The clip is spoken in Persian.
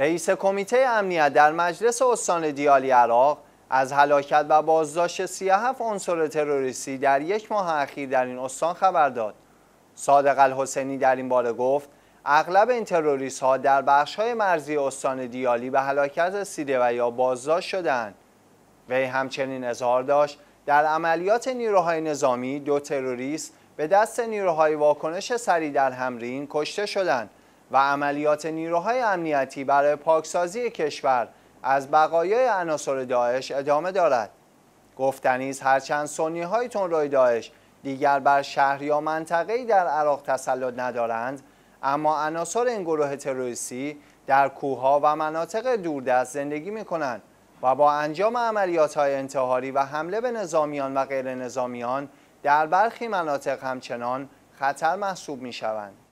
رئیس کمیته امنیت در مجلس استان دیالی عراق از هلاکت و بازداشت 37 عنصر تروریستی در یک ماه اخیر در این استان خبر داد. صادق الحسینی در این باره گفت اغلب این تروریست ها در بخش های مرزی استان دیالی به هلاکت رسیده و یا بازداشت شدند. وی همچنین اظهار داشت در عملیات نیروهای نظامی دو تروریست به دست نیروهای واکنش سری در همرین کشته شدند و عملیات نیروهای امنیتی برای پاکسازی کشور از بقایای عناصر داعش ادامه دارد گفتنیز هرچند سنی های روی داعش دیگر بر شهر یا منطقه‌ای در عراق تسلط ندارند اما عناصر این گروه تروریستی در کوهها و مناطق دوردست زندگی می و با انجام عملیات های انتحاری و حمله به نظامیان و غیر نظامیان در برخی مناطق همچنان خطر محسوب می